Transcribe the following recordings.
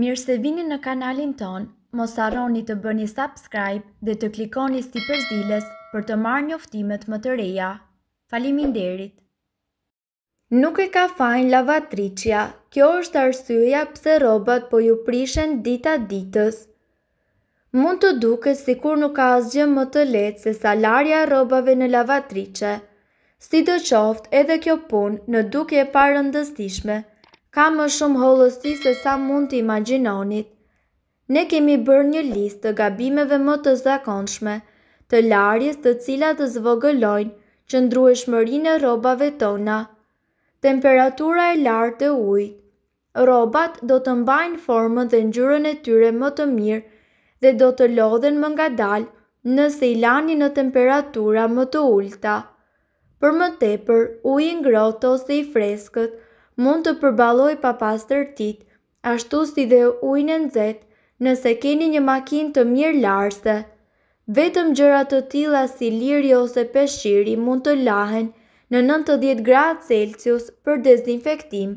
Mirë se vini në kanalin ton, mos arroni të bëni subscribe dhe të klikoni sti përzdiles për të marrë njoftimet më të reja. Falimin derit! Nuk e ka fajn lavatricja, kjo është arsyeja pse robot po ju prishen dita ditës. Mund të duke si kur nuk ka asgjë më të letë se salaria robave në lavatriqe. Si do qoft edhe kjo pun në duke e parëndëstishme ka më shumë hollësi se sa mund të imaginonit. Ne kemi bërë një list të gabimeve më të zakonshme, të larjes të cilat të zvogëlojnë që ndru e shmërin e robave tona. Temperatura e lartë të ujtë. robat do të mbajnë formën dhe njërën e tyre më të mirë dhe do të lodhen më nga dalë nëse i lani në temperatura më të ulta. Për më tepër, ujë ngrotë ose i freskët, mund të përbaloj pa pas ashtu si dhe ujnë zetë, nëse keni një makin të mirë larse. Vetëm gjëra të tila si liri ose peshiri mund të lahen në 90 gradë Celsius për dezinfektim.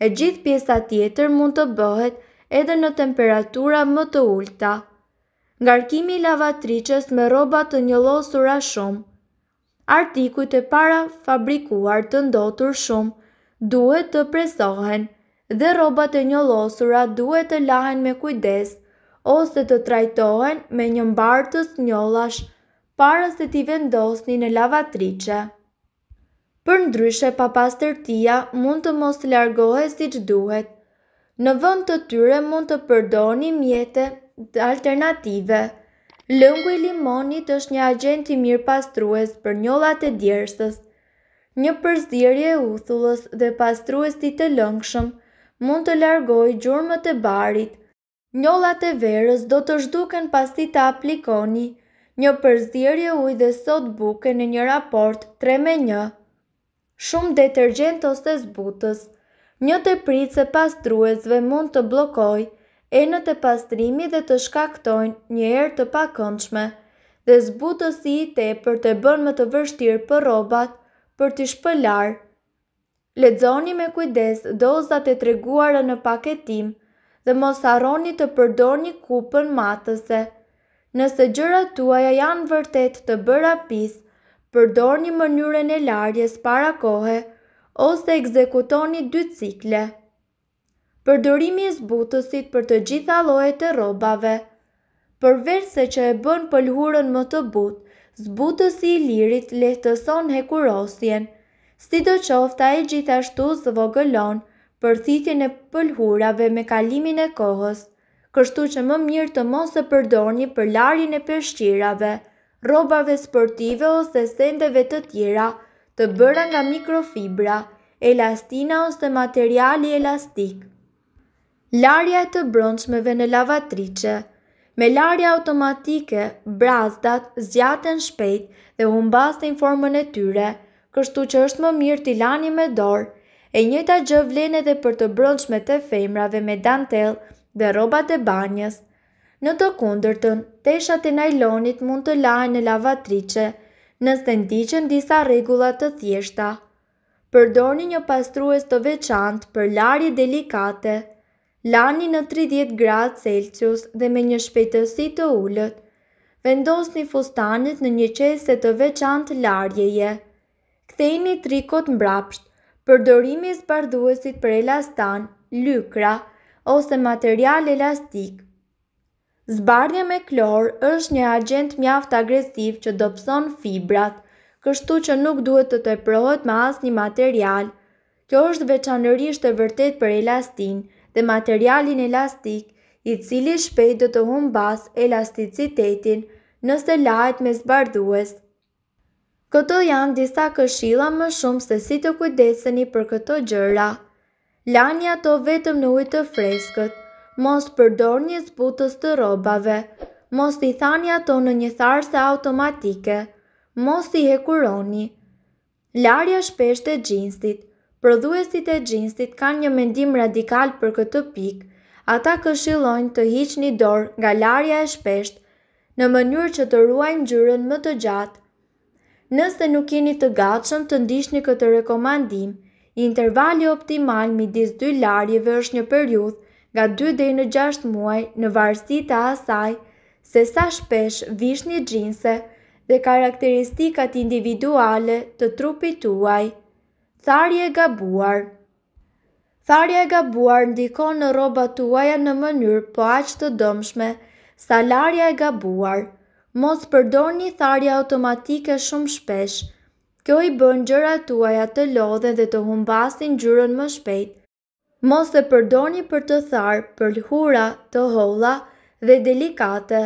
E gjithë pjesa tjetër mund të bëhet edhe në temperatura më të ulta. Ngarkimi i lavatriqes me rroba të njollosura shumë. Artikujt e para fabrikuar të ndotur shumë duhet të presohen dhe robat e një losura duhet të lahen me kujdes ose të trajtohen me një mbartës njolash para se t'i vendosni në lavatrice. Për ndryshe pa mund të mos të largohet si që duhet. Në vënd të tyre mund të përdoni mjete dhe alternative. Lëngu i limonit është një agent i mirë pastrues për njolat e djersës. Një përzdirje e uthullës dhe pastrues ti të lëngshëm, mund të largoj gjurëmët e barit. Njollat e verës do të shduken pas ti të aplikoni, një përzdirje uj dhe sot buke në një raport 3 me një. Shumë detergjent ose zbutës, një të pritë se pastruesve mund të blokoj, e në të pastrimi dhe të shkaktojnë një erë të pakëndshme, dhe zbutës i te për të bënë më të vërshtirë për robat, për t'i shpëlar. Ledzoni me kujdes dozat e treguara në paketim dhe mos arroni të përdorni kupën matëse. Nëse gjëra tuaja janë vërtet të bëra pis, përdorni mënyrën e larjes para kohe ose ekzekutoni dy cikle. Përdorimi i zbutësit për të gjitha llojet e rrobave. Përveç se që e bën pëlhurën më të butë, zbutës i lirit lehtëson hekurosjen, si do qofta e gjithashtu zvogëlon për thitin e pëlhurave me kalimin e kohës, kështu që më mirë të mos e përdorni për larin e përshqirave, robave sportive ose sendeve të tjera të bëra nga mikrofibra, elastina ose materiali elastik. Larja të bronçmeve në lavatrice – Me larje automatike, brazdat zjaten shpejt dhe humbasin formën e tyre, kështu që është më mirë t'i lani me dorë, e njëta gjë vlene dhe për të brëndshme të femrave me dantel dhe robat e banjës. Në të kundërtën, teshat e najlonit mund të lajnë në lavatrice, nëse ndiqen disa regullat të thjeshta. Përdorni një pastrues të veçant për larje delikate, lani në 30 gradë Celsius dhe me një shpejtësi të ullët. Vendos një fustanit në një qese të veçant larjeje. Kthejni trikot mbrapsht, përdorimi i barduesit për elastan, lykra ose material elastik. Zbardhja me klor është një agent mjaft agresiv që dopson fibrat, kështu që nuk duhet të të me ma asë një material, kjo është veçanërisht e vërtet për elastinë, dhe materialin elastik i cili shpejt do të humbas elasticitetin nëse lajt me zbardhues. Këto janë disa këshila më shumë se si të kujdeseni për këto gjëra. Lani ato vetëm në ujtë të freskët, mos përdor një zbutës të robave, mos i thani ato në një tharse automatike, mos i hekuroni. Larja shpesht e gjinstit – Prodhuesit e gjinstit kanë një mendim radikal për këtë pikë, ata këshillojnë të hiq një dorë nga larja e shpesht në mënyrë që të ruajnë gjyren më të gjatë. Nëse nuk jeni të gatshëm të ndishni këtë rekomandim, intervali optimal midis dy larjeve është një periudhë nga 2 deri në 6 muaj në varësi të asaj se sa shpesh vishni xhinse dhe karakteristikat individuale të trupit tuaj. Tharje gabuar Tharje gabuar ndikon në roba tuaja në mënyrë po aqë të dëmshme, sa larja e gabuar. Mos përdor një tharje automatike shumë shpesh. Kjo i bën gjëra tuaja të lodhe dhe të humbasin gjyrën më shpejt. Mos e përdorni për të tharë për lhura, të holla dhe delikate.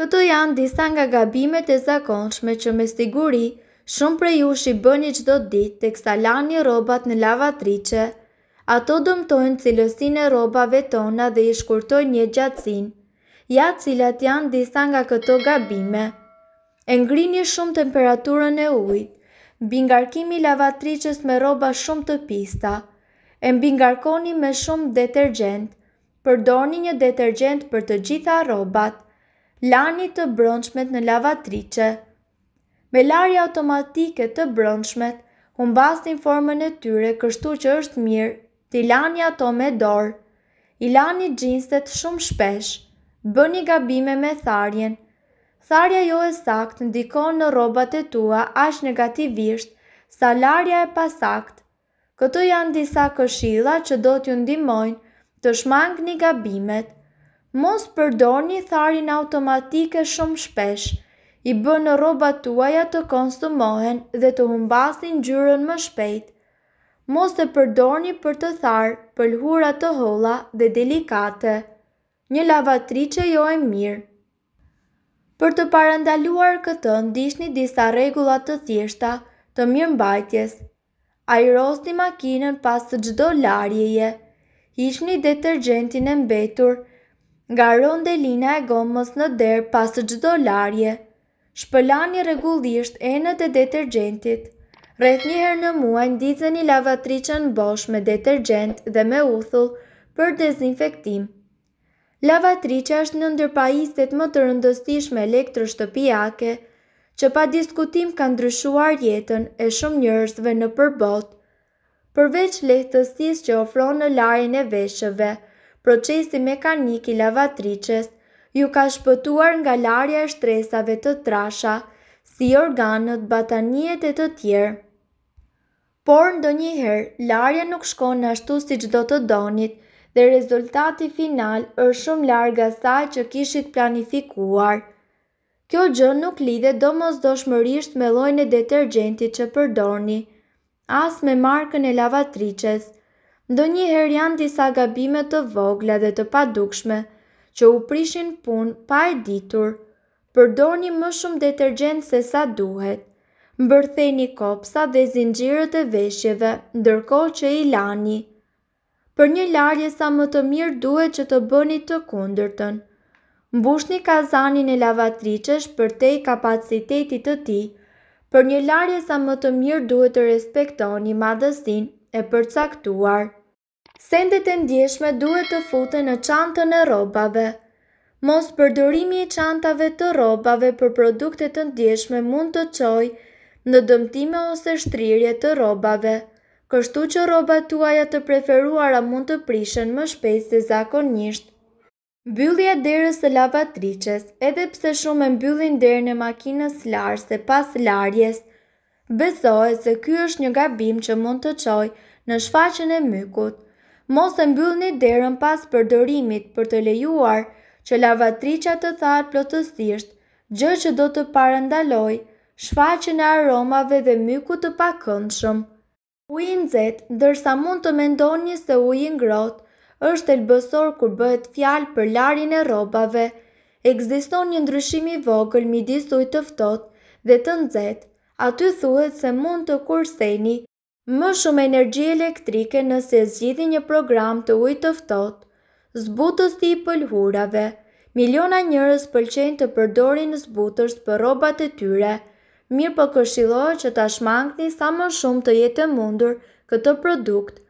Këto janë disa nga gabimet e zakonshme që me siguri Shumë prej jush i bëni qdo dit të lani robat në lavatrice, ato dëmtojnë cilësin e robave tona dhe i shkurtojnë një gjatsin, ja cilat janë disa nga këto gabime. E ngrini shumë temperaturën e ujtë, bingarkimi lavatrices me roba shumë të pista, e mbingarkoni me shumë detergent, përdorni një detergent për të gjitha robat, lani të brëndshmet në lavatrice me larje automatike të brëndshmet, humbasin formën e tyre kështu që është mirë, t'i lani ato me dorë, i lani gjinset shumë shpesh, bëni gabime me tharjen. Tharja jo e sakt ndikon në robat e tua ashtë negativisht, sa larja e pasakt. Këto janë disa këshilla që do t'ju ndimojnë të shmang një gabimet. Mos përdor një tharin automatike shumë shpesh, i në roba tuaja të konsumohen dhe të humbasin gjyrën më shpejt. Mos të përdorni për të tharë pëlhura të holla dhe delikate. Një që jo e mirë. Për të parandaluar këtë ndishni disa regullat të thjeshta të mirë mbajtjes. Airosni makinën pas të gjdo larjeje. Ishni detergentin e mbetur. nga dhe lina e gomës në derë pas të gjdo larjeje shpëlani regullisht enët e detergentit. Rreth një herë në muaj ndizeni lavatriçën bosh me detergjent dhe me uthull për dezinfektim. Lavatriqa është në ndërpajistet më të rëndostishme shtëpijake që pa diskutim kanë ndryshuar jetën e shumë njërësve në përbot. Përveç lehtësis që ofronë në lajën e veshëve, procesi mekanik i ju ka shpëtuar nga larja e shtresave të trasha, si organët, batanjet e të tjerë. Por, ndonjëherë, njëherë, larja nuk shkon në ashtu si qdo të donit dhe rezultati final është shumë larga saj që kishit planifikuar. Kjo gjë nuk lidhe do mos do shmërisht me lojnë e detergentit që përdorni, as me markën e lavatrices. Ndonjëherë njëherë janë disa gabimet të vogla dhe të padukshme, që u prishin pun pa e ditur, përdorni më shumë detergjent se sa duhet, mbërtheni kopsa dhe zingjirët e veshjeve, ndërko që i lani. Për një larje sa më të mirë duhet që të bëni të kundërtën. Mbushni kazanin e lavatriqesh për te i kapacitetit të ti, për një larje sa më të mirë duhet të respektoni madhësin e përcaktuar. Sendet e ndjeshme duhet të fute në qantën e robave. Mos përdorimi i qantave të robave për produktet të ndjeshme mund të qoj në dëmtime ose shtrirje të robave, kështu që roba tuaja të preferuara mund të prishen më shpejt se zakonisht. Byllja derës së lavatrices, edhe pse shumë e mbyllin derë në makinës larëse pas larjes, besohet se kjo është një gabim që mund të qoj në shfaqen e mykut. Mos e mbyllni derën pas përdorimit për të lejuar që lavatriqa të tharë plotësisht, gjë që do të parendaloj shfaqën e aromave dhe myku të pakëndshëm. Ujë zetë, dërsa mund të mendoni se ujë ngrot, është elbësor kur bëhet fjalë për larin e robave. Egziston një ndryshimi vogël midis ujë të ftot dhe të nëzet, aty thuhet se mund të kurseni. Më shumë energji elektrike nëse zgjidhi një program të ujtë të zbutës të i pëlhurave, miliona njërës pëlqenjë të përdorin zbutës për robat e tyre, mirë për po këshilohë që ta shmangni sa më shumë të jetë mundur këtë produkt.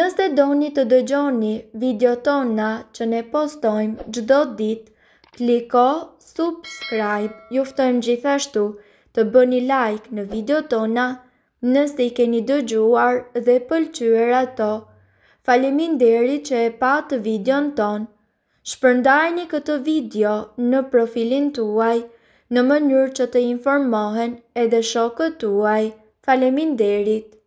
Nëse doni të dëgjoni video tona që ne postojmë gjdo ditë, kliko subscribe, juftojmë gjithashtu të bëni like në video tona Nëse i keni dëgjuar dhe pëlqyer ato, faleminderit që e patë videon tonë. Shpërndajni këtë video në profilin tuaj në mënyrë që të informohen edhe shokët tuaj. Faleminderit.